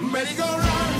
merry go run.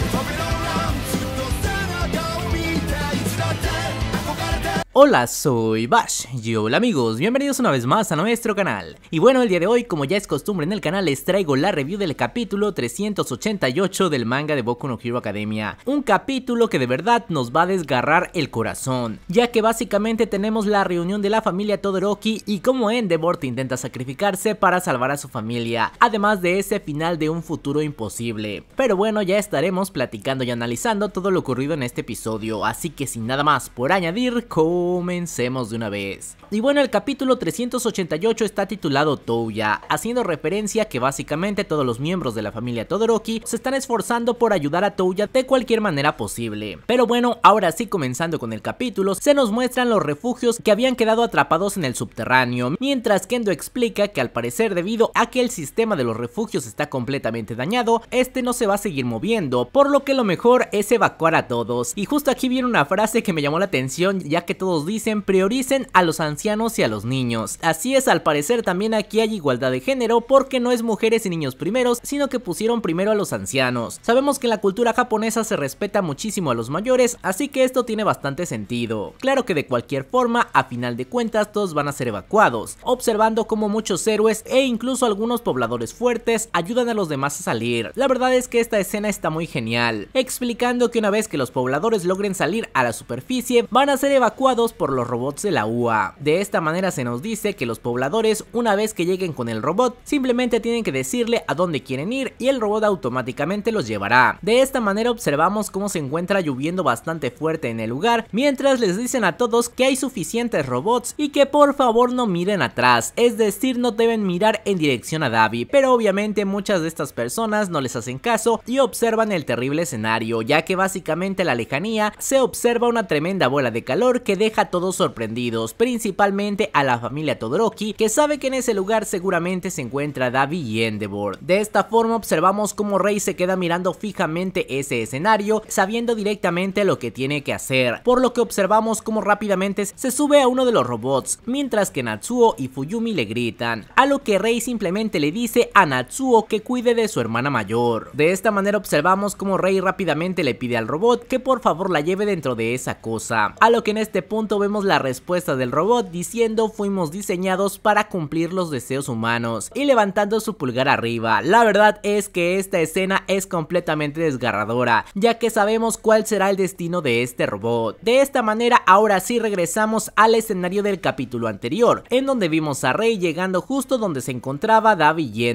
Hola, soy Bash y hola amigos, bienvenidos una vez más a nuestro canal. Y bueno, el día de hoy, como ya es costumbre en el canal, les traigo la review del capítulo 388 del manga de Boku no Hero Academia. Un capítulo que de verdad nos va a desgarrar el corazón, ya que básicamente tenemos la reunión de la familia Todoroki y cómo Endeavor intenta sacrificarse para salvar a su familia, además de ese final de un futuro imposible. Pero bueno, ya estaremos platicando y analizando todo lo ocurrido en este episodio, así que sin nada más por añadir, con comencemos de una vez. Y bueno, el capítulo 388 está titulado Touya, haciendo referencia a que básicamente todos los miembros de la familia Todoroki se están esforzando por ayudar a Touya de cualquier manera posible. Pero bueno, ahora sí comenzando con el capítulo, se nos muestran los refugios que habían quedado atrapados en el subterráneo, mientras Kendo explica que al parecer debido a que el sistema de los refugios está completamente dañado, este no se va a seguir moviendo, por lo que lo mejor es evacuar a todos. Y justo aquí viene una frase que me llamó la atención ya que todos dicen prioricen a los ancianos y a los niños. Así es, al parecer también aquí hay igualdad de género porque no es mujeres y niños primeros, sino que pusieron primero a los ancianos. Sabemos que en la cultura japonesa se respeta muchísimo a los mayores, así que esto tiene bastante sentido. Claro que de cualquier forma, a final de cuentas todos van a ser evacuados, observando cómo muchos héroes e incluso algunos pobladores fuertes ayudan a los demás a salir. La verdad es que esta escena está muy genial, explicando que una vez que los pobladores logren salir a la superficie, van a ser evacuados por los robots de la UA. De esta manera se nos dice que los pobladores una vez que lleguen con el robot simplemente tienen que decirle a dónde quieren ir y el robot automáticamente los llevará. De esta manera observamos cómo se encuentra lloviendo bastante fuerte en el lugar mientras les dicen a todos que hay suficientes robots y que por favor no miren atrás, es decir no deben mirar en dirección a Davi, pero obviamente muchas de estas personas no les hacen caso y observan el terrible escenario ya que básicamente a la lejanía se observa una tremenda bola de calor que deja a todos sorprendidos, principalmente a la familia Todoroki, que sabe que en ese lugar seguramente se encuentra Davi y Endeavor. De esta forma observamos cómo Rey se queda mirando fijamente ese escenario, sabiendo directamente lo que tiene que hacer, por lo que observamos cómo rápidamente se sube a uno de los robots, mientras que Natsuo y Fuyumi le gritan, a lo que Rey simplemente le dice a Natsuo que cuide de su hermana mayor. De esta manera observamos cómo Rey rápidamente le pide al robot que por favor la lleve dentro de esa cosa, a lo que en este punto vemos la respuesta del robot diciendo fuimos diseñados para cumplir los deseos humanos y levantando su pulgar arriba. La verdad es que esta escena es completamente desgarradora, ya que sabemos cuál será el destino de este robot. De esta manera ahora sí regresamos al escenario del capítulo anterior, en donde vimos a Rey llegando justo donde se encontraba david y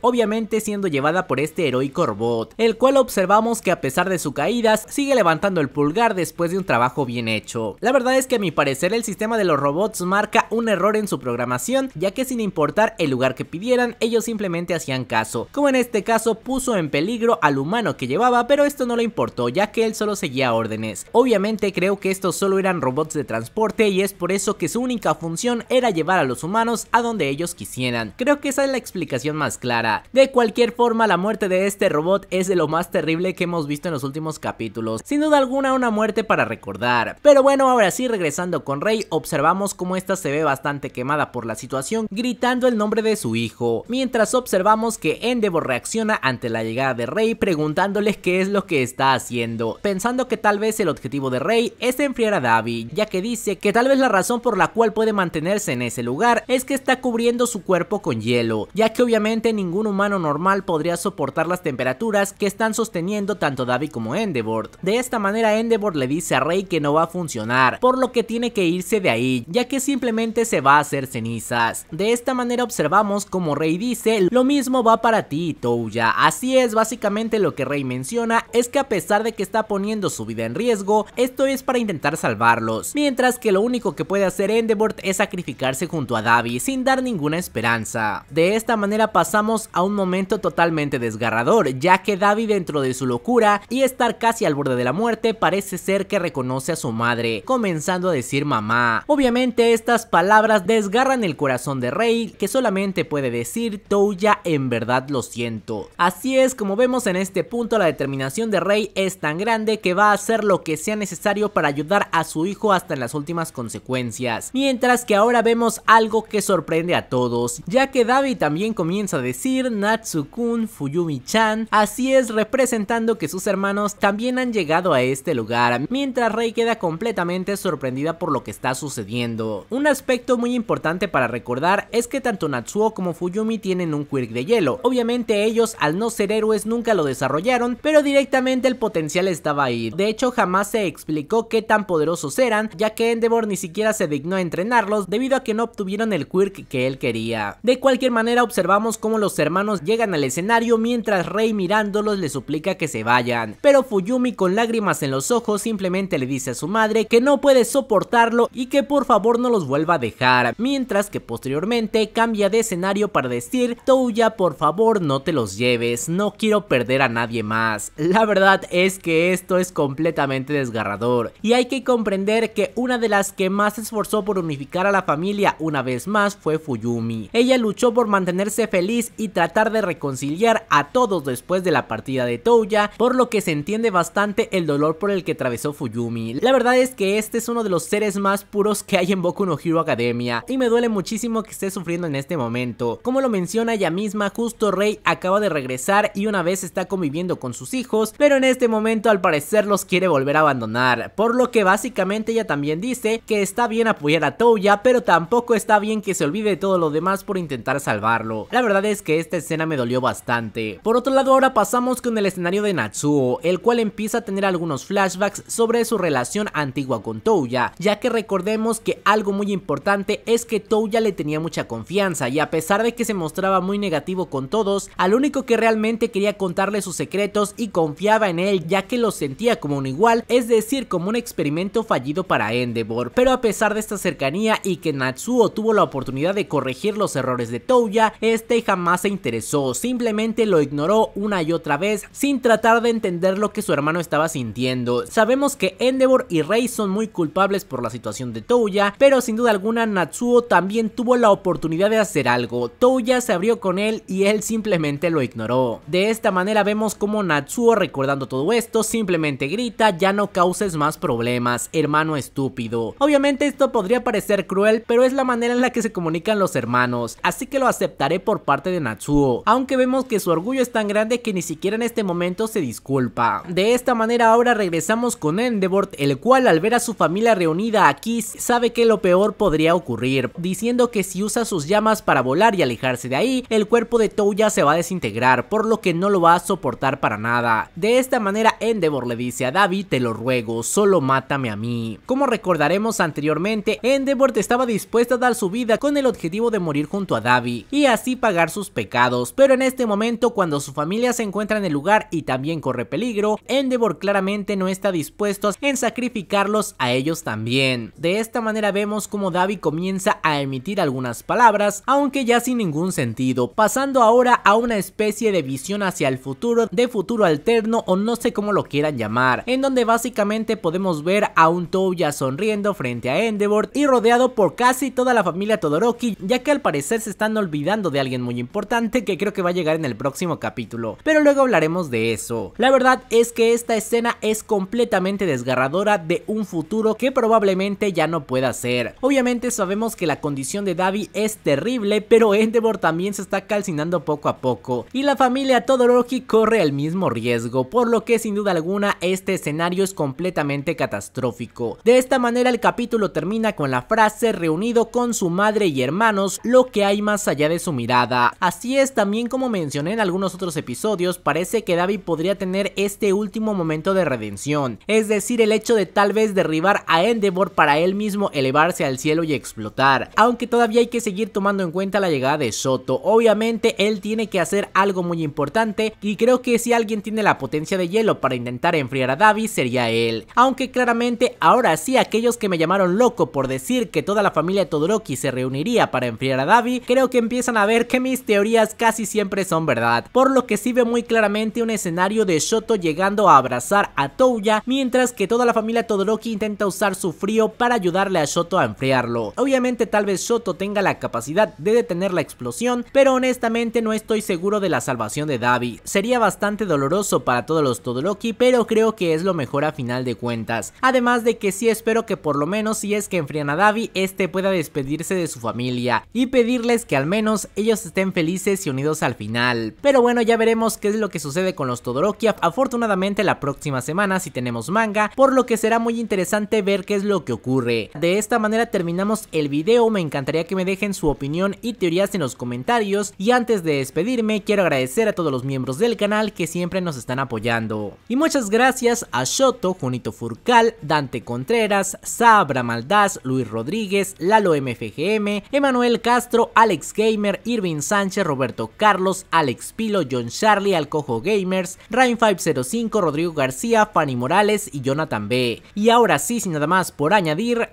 obviamente siendo llevada por este heroico robot, el cual observamos que a pesar de su caídas sigue levantando el pulgar después de un trabajo bien hecho. La verdad es es que a mi parecer el sistema de los robots marca un error en su programación, ya que sin importar el lugar que pidieran, ellos simplemente hacían caso, como en este caso puso en peligro al humano que llevaba, pero esto no le importó, ya que él solo seguía órdenes. Obviamente creo que estos solo eran robots de transporte y es por eso que su única función era llevar a los humanos a donde ellos quisieran. Creo que esa es la explicación más clara. De cualquier forma, la muerte de este robot es de lo más terrible que hemos visto en los últimos capítulos. Sin duda alguna, una muerte para recordar. Pero bueno, ahora sí regresando con Rey observamos cómo esta se ve bastante quemada por la situación gritando el nombre de su hijo, mientras observamos que Endeavor reacciona ante la llegada de Rey preguntándoles qué es lo que está haciendo, pensando que tal vez el objetivo de Rey es enfriar a Davi, ya que dice que tal vez la razón por la cual puede mantenerse en ese lugar es que está cubriendo su cuerpo con hielo, ya que obviamente ningún humano normal podría soportar las temperaturas que están sosteniendo tanto Davi como Endeavor. De esta manera Endeavor le dice a Rey que no va a funcionar, por lo que tiene que irse de ahí, ya que simplemente se va a hacer cenizas. De esta manera observamos como Rey dice, lo mismo va para ti, Touya. Así es, básicamente lo que Rey menciona es que a pesar de que está poniendo su vida en riesgo, esto es para intentar salvarlos, mientras que lo único que puede hacer Endeavor es sacrificarse junto a Davi sin dar ninguna esperanza. De esta manera pasamos a un momento totalmente desgarrador, ya que Davi dentro de su locura y estar casi al borde de la muerte parece ser que reconoce a su madre, a decir mamá. Obviamente estas palabras desgarran el corazón de Rey que solamente puede decir Touya en verdad lo siento. Así es como vemos en este punto la determinación de Rey es tan grande que va a hacer lo que sea necesario para ayudar a su hijo hasta en las últimas consecuencias. Mientras que ahora vemos algo que sorprende a todos, ya que Davi también comienza a decir Natsukun, Fuyumi-chan, así es representando que sus hermanos también han llegado a este lugar, mientras Rey queda completamente sorprendido por lo que está sucediendo. Un aspecto muy importante para recordar es que tanto Natsuo como Fuyumi tienen un quirk de hielo. Obviamente ellos al no ser héroes nunca lo desarrollaron, pero directamente el potencial estaba ahí. De hecho jamás se explicó qué tan poderosos eran, ya que Endeavor ni siquiera se dignó a entrenarlos debido a que no obtuvieron el quirk que él quería. De cualquier manera observamos cómo los hermanos llegan al escenario mientras Rey mirándolos le suplica que se vayan, pero Fuyumi con lágrimas en los ojos simplemente le dice a su madre que no puede soportarlo y que por favor no los vuelva a dejar, mientras que posteriormente cambia de escenario para decir Touya por favor no te los lleves, no quiero perder a nadie más. La verdad es que esto es completamente desgarrador y hay que comprender que una de las que más se esforzó por unificar a la familia una vez más fue Fuyumi. Ella luchó por mantenerse feliz y tratar de reconciliar a todos después de la partida de Touya, por lo que se entiende bastante el dolor por el que atravesó Fuyumi. La verdad es que este es uno de los seres más puros que hay en Boku no Hero Academia y me duele muchísimo que esté sufriendo en este momento. Como lo menciona ella misma, justo Rey acaba de regresar y una vez está conviviendo con sus hijos, pero en este momento al parecer los quiere volver a abandonar, por lo que básicamente ella también dice que está bien apoyar a Touya, pero tampoco está bien que se olvide de todo lo demás por intentar salvarlo. La verdad es que esta escena me dolió bastante. Por otro lado, ahora pasamos con el escenario de Natsuo, el cual empieza a tener algunos flashbacks sobre su relación antigua con Touya ya que recordemos que algo muy importante es que Touya le tenía mucha confianza y a pesar de que se mostraba muy negativo con todos, al único que realmente quería contarle sus secretos y confiaba en él ya que lo sentía como un igual, es decir, como un experimento fallido para Endeavor. Pero a pesar de esta cercanía y que Natsuo tuvo la oportunidad de corregir los errores de Touya, este jamás se interesó, simplemente lo ignoró una y otra vez sin tratar de entender lo que su hermano estaba sintiendo. Sabemos que Endeavor y Rey son muy culpables por la situación de Touya, pero sin duda alguna Natsuo también tuvo la oportunidad de hacer algo. Touya se abrió con él y él simplemente lo ignoró. De esta manera vemos como Natsuo recordando todo esto simplemente grita ya no causes más problemas, hermano estúpido. Obviamente esto podría parecer cruel, pero es la manera en la que se comunican los hermanos, así que lo aceptaré por parte de Natsuo, aunque vemos que su orgullo es tan grande que ni siquiera en este momento se disculpa. De esta manera ahora regresamos con Endeavor, el cual al ver a su familia la reunida Kiss sabe que lo peor podría ocurrir, diciendo que si usa sus llamas para volar y alejarse de ahí, el cuerpo de Touya se va a desintegrar, por lo que no lo va a soportar para nada. De esta manera Endeavor le dice a David, te lo ruego, solo mátame a mí. Como recordaremos anteriormente, Endeavor estaba dispuesta a dar su vida con el objetivo de morir junto a David y así pagar sus pecados, pero en este momento cuando su familia se encuentra en el lugar y también corre peligro, Endeavor claramente no está dispuesto en sacrificarlos a ellos también. De esta manera vemos como Davi comienza a emitir algunas palabras, aunque ya sin ningún sentido, pasando ahora a una especie de visión hacia el futuro, de futuro alterno o no sé cómo lo quieran llamar, en donde básicamente podemos ver a un Touya sonriendo frente a Endeavor y rodeado por casi toda la familia Todoroki, ya que al parecer se están olvidando de alguien muy importante que creo que va a llegar en el próximo capítulo, pero luego hablaremos de eso. La verdad es que esta escena es completamente desgarradora de un futuro que probablemente ya no pueda ser... Obviamente sabemos que la condición de Davi es terrible, pero Endeavor también se está calcinando poco a poco y la familia Todoroki corre el mismo riesgo, por lo que sin duda alguna este escenario es completamente catastrófico. De esta manera el capítulo termina con la frase reunido con su madre y hermanos, lo que hay más allá de su mirada. Así es, también como mencioné en algunos otros episodios, parece que Davi podría tener este último momento de redención, es decir, el hecho de tal vez derribar a Endeavor para él mismo elevarse al cielo y explotar. Aunque todavía hay que seguir tomando en cuenta la llegada de Shoto... Obviamente él tiene que hacer algo muy importante y creo que si alguien tiene la potencia de hielo para intentar enfriar a Davi... sería él. Aunque claramente ahora sí aquellos que me llamaron loco por decir que toda la familia Todoroki se reuniría para enfriar a Davi, creo que empiezan a ver que mis teorías casi siempre son verdad. Por lo que sí ve muy claramente un escenario de Shoto llegando a abrazar a Touya mientras que toda la familia Todoroki intenta usar su frío para ayudarle a Shoto a enfriarlo. Obviamente tal vez Shoto tenga la capacidad de detener la explosión, pero honestamente no estoy seguro de la salvación de Davi. Sería bastante doloroso para todos los Todoroki, pero creo que es lo mejor a final de cuentas. Además de que sí espero que por lo menos si es que enfrian a Davi, este pueda despedirse de su familia y pedirles que al menos ellos estén felices y unidos al final. Pero bueno, ya veremos qué es lo que sucede con los Todoroki. Afortunadamente la próxima semana si tenemos manga, por lo que será muy interesante ver qué es lo que ocurre. De esta manera terminamos el video, me encantaría que me dejen su opinión y teorías en los comentarios y antes de despedirme quiero agradecer a todos los miembros del canal que siempre nos están apoyando. Y muchas gracias a Shoto, Junito Furcal, Dante Contreras, Sabra Maldaz, Luis Rodríguez, Lalo MFGM, Emanuel Castro, Alex Gamer, Irving Sánchez, Roberto Carlos, Alex Pilo, John Charlie, Alcojo Gamers, Rain505, Rodrigo García, Fanny Morales y Jonathan B. Y ahora sí, sin nada más por añadir.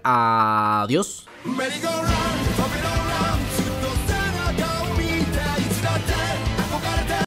dios